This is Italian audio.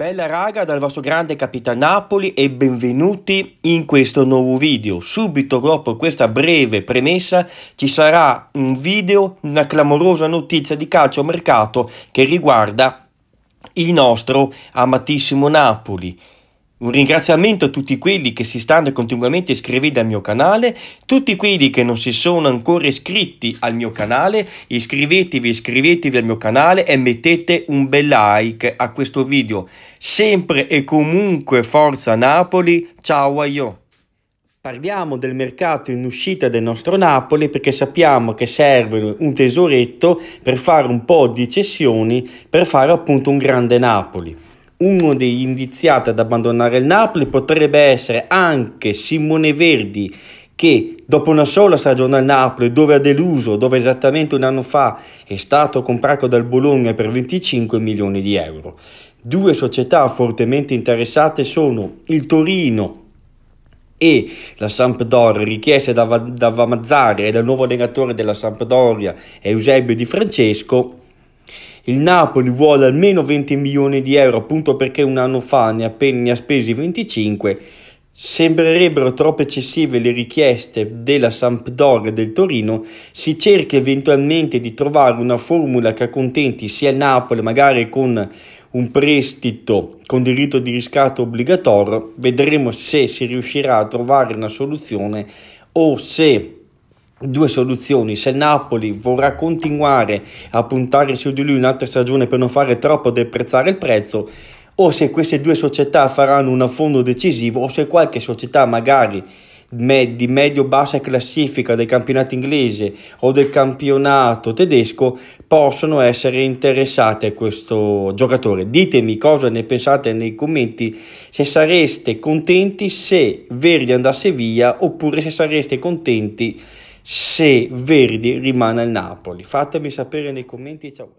Bella raga dal vostro grande Capitan Napoli e benvenuti in questo nuovo video. Subito dopo questa breve premessa ci sarà un video, una clamorosa notizia di calcio mercato che riguarda il nostro amatissimo Napoli. Un ringraziamento a tutti quelli che si stanno continuamente iscrivendo al mio canale, tutti quelli che non si sono ancora iscritti al mio canale, iscrivetevi, iscrivetevi al mio canale e mettete un bel like a questo video. Sempre e comunque Forza Napoli, ciao a io! Parliamo del mercato in uscita del nostro Napoli perché sappiamo che serve un tesoretto per fare un po' di cessioni per fare appunto un grande Napoli uno degli indiziati ad abbandonare il Napoli potrebbe essere anche Simone Verdi che dopo una sola stagione al Napoli dove ha deluso, dove esattamente un anno fa è stato comprato dal Bologna per 25 milioni di euro. Due società fortemente interessate sono il Torino e la Sampdoria richieste da, da Vamazzari e dal nuovo allenatore della Sampdoria Eusebio Di Francesco il Napoli vuole almeno 20 milioni di euro appunto perché un anno fa ne, appena, ne ha spesi 25. Sembrerebbero troppo eccessive le richieste della Sampdoria e del Torino, si cerca eventualmente di trovare una formula che accontenti sia il Napoli, magari con un prestito con diritto di riscatto obbligatorio, vedremo se si riuscirà a trovare una soluzione o se due soluzioni. Se Napoli vorrà continuare a puntare su di lui un'altra stagione per non fare troppo deprezzare il prezzo, o se queste due società faranno un affondo decisivo, o se qualche società magari di medio-bassa classifica del campionato inglese o del campionato tedesco possono essere interessate a questo giocatore. Ditemi cosa ne pensate nei commenti, se sareste contenti se Verdi andasse via oppure se sareste contenti se Verdi rimane al Napoli. Fatemi sapere nei commenti, ciao.